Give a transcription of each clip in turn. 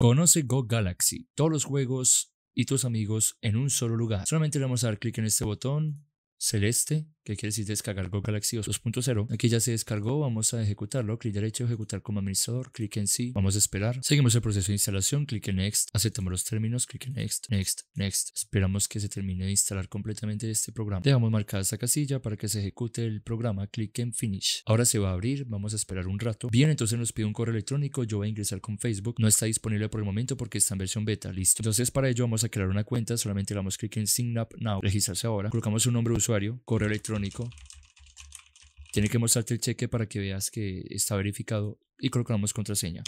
Conoce Go Galaxy, todos los juegos y tus amigos en un solo lugar. Solamente le vamos a dar clic en este botón celeste que quiere decir descargar Go Galaxy 2.0. Aquí ya se descargó, vamos a ejecutarlo, clic derecho, ejecutar como administrador, clic en sí, vamos a esperar. Seguimos el proceso de instalación, clic en next, aceptamos los términos, clic en next, next, next. Esperamos que se termine de instalar completamente este programa. Dejamos marcada esta casilla para que se ejecute el programa, clic en finish. Ahora se va a abrir, vamos a esperar un rato. Bien, entonces nos pide un correo electrónico, yo voy a ingresar con Facebook, no está disponible por el momento porque está en versión beta, listo. Entonces para ello vamos a crear una cuenta, solamente damos clic en sign up now, registrarse ahora, colocamos un nombre de usuario, correo electrónico tiene que mostrarte el cheque para que veas que está verificado y colocamos contraseña.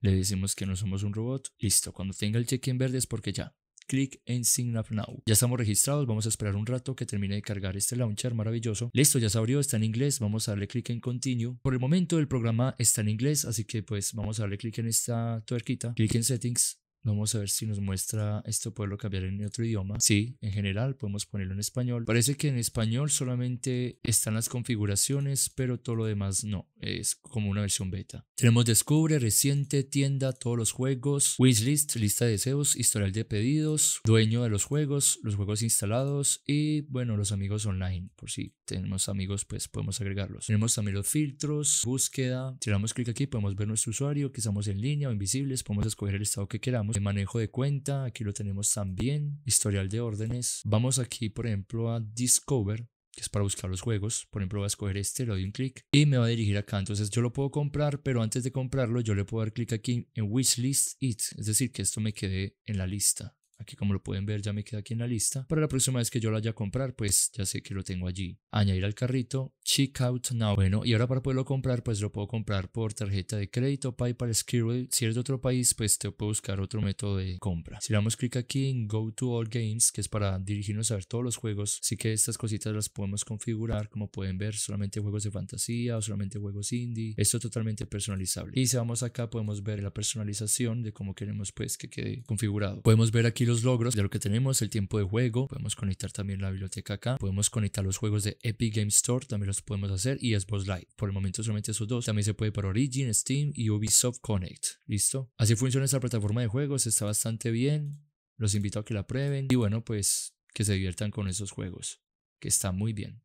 Le decimos que no somos un robot. Listo, cuando tenga el cheque en verde es porque ya. Clic en Sign Up Now. Ya estamos registrados, vamos a esperar un rato que termine de cargar este launcher maravilloso. Listo, ya se abrió, está en inglés, vamos a darle clic en Continue. Por el momento el programa está en inglés, así que pues vamos a darle clic en esta tuerquita, clic en Settings Vamos a ver si nos muestra esto poderlo cambiar en otro idioma. Sí, en general podemos ponerlo en español. Parece que en español solamente están las configuraciones, pero todo lo demás no es como una versión beta. Tenemos Descubre, Reciente, Tienda, todos los juegos, Wishlist, lista de deseos, historial de pedidos, dueño de los juegos, los juegos instalados y bueno, los amigos online, por si tenemos amigos pues podemos agregarlos. Tenemos también los filtros, búsqueda, si damos clic aquí podemos ver nuestro usuario, que estamos en línea o invisibles, podemos escoger el estado que queramos, el manejo de cuenta, aquí lo tenemos también, historial de órdenes. Vamos aquí por ejemplo a Discover, que es para buscar los juegos. Por ejemplo, voy a escoger este, le doy un clic y me va a dirigir acá. Entonces yo lo puedo comprar, pero antes de comprarlo yo le puedo dar clic aquí en list It. Es decir, que esto me quede en la lista. Aquí como lo pueden ver ya me queda aquí en la lista. Para la próxima vez que yo lo haya a comprar, pues ya sé que lo tengo allí. Añadir al carrito check out Now. Bueno, y ahora para poderlo comprar, pues lo puedo comprar por tarjeta de crédito, PayPal, Skrill. Si eres de otro país, pues te puedo buscar otro método de compra. Si damos clic aquí en Go to All Games, que es para dirigirnos a ver todos los juegos, sí que estas cositas las podemos configurar, como pueden ver, solamente juegos de fantasía o solamente juegos indie. Esto es totalmente personalizable. Y si vamos acá, podemos ver la personalización de cómo queremos pues que quede configurado. Podemos ver aquí los logros de lo que tenemos, el tiempo de juego, podemos conectar también la biblioteca acá, podemos conectar los juegos de Epic Game Store, también los podemos hacer y Xbox Live. Por el momento solamente esos dos. También se puede para Origin, Steam y Ubisoft Connect. ¿Listo? Así funciona esta plataforma de juegos. Está bastante bien. Los invito a que la prueben. Y bueno, pues que se diviertan con esos juegos. Que está muy bien.